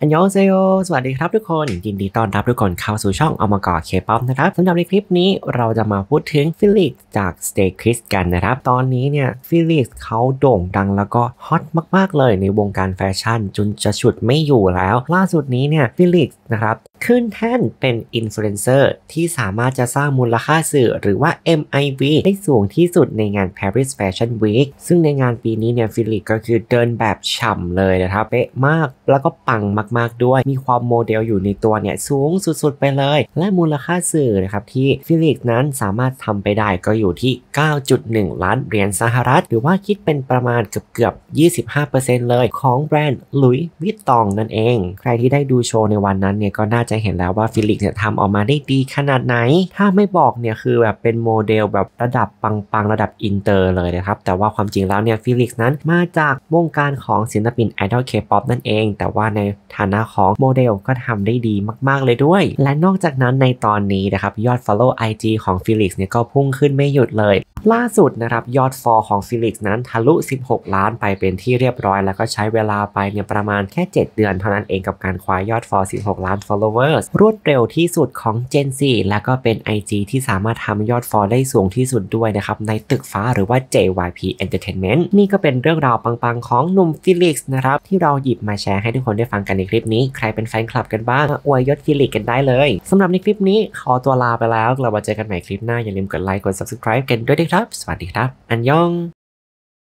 อันยองเซโยสวัสดีครับทุกคน ยินดีต้อนรับทุกคนเข้าสู่ช่องอมกอเคป๊อปนะครับ สำหรับในคลิปนี้เราจะมาพูดถึงฟิลิกจากสเตคริสกันนะครับ ตอนนี้เนี่ยฟิลิกเขาโด่งดังแล้วก็ฮอตมากๆเลยในวงการแฟชั่นจนจะฉุดไม่อยู่แล้ว ล่าสุดนี้เนี่ยฟิลิกนะครับขึ้นแท่นเป็นอินฟลูเอนเซอร์ที่สามารถจะสร้างมูลค่าสื่อหรือว่า MIV ได้สูงที่สุดในงาน Paris Fashion Week ซึ่งในงานปีนี้เนี่ยฟิลิปก็คือเดินแบบฉ่ำเลยนะครับ เป๊ะมากแล้วก็ปังมากๆด้วยมีความโมเดลอยู่ในตัวเนี่ยสูงสุดๆไปเลย และมูลค่าสื่อนะครับที่ฟิลิปนั้นสามารถทำไปได้ก็อยู่ที่ 9.1 ล้านเหรียญสหรัฐ หรือว่าคิดเป็นประมาณเกือบเ25%เลยของแบรนด์ลุยวิตตองนั่นเองใครที่ได้ดูโชว์ในวันนั้นเนี่ยก็น่าจะเห็นแล้วว่าฟิลิกเนี่ยทำออกมาได้ดีขนาดไหน ถ้าไม่บอกเนี่ยคือแบบเป็นโมเดลแบบระดับปังๆ ระดับอินเตอร์เลยนะครับ แต่ว่าความจริงแล้วเนี่ยฟิลิกนั้นมาจากวงการของศิลปินไอดอลเคป๊อปนั่นเอง แต่ว่าในฐานะของโมเดลก็ทำได้ดีมากๆเลยด้วย และนอกจากนั้นในตอนนี้นะครับยอด Follow IG ของฟิลิกเนี่ยก็พุ่งขึ้นไม่หยุดเลยล่าสุดนะครับยอดฟอลของลิกส์นั้นทะลุ 16 ล้านไปเป็นที่เรียบร้อย แล้วก็ใช้เวลาไปเนี่ยประมาณแค่ 7 เดือน เท่านั้นเองกับการคว้ายอดฟอล 16 ล้าน followers รวดเร็วที่สุดของ Gen Z แล้วก็เป็น IG ที่สามารถทำยอดฟอลได้สูงที่สุดด้วยนะครับในตึกฟ้าหรือว่า JYP Entertainment นี่ก็เป็นเรื่องราวปังๆของหนุ่มลิกส์นะครับ ที่เราหยิบมาแชร์ให้ทุกคนได้ฟังกันในคลิปนี้ใครเป็นแฟนคลับกันบ้างอวยยศ s ิ l ิ x กันได้เลยสำหรับในคลิปนี้ขอตัวลาไปแล้วเรามาเจอกันใหม่คลิปหน้าอย่าลืมกดไลค์กด subscribe กันด้วยครับสวัสดีครับอันยอง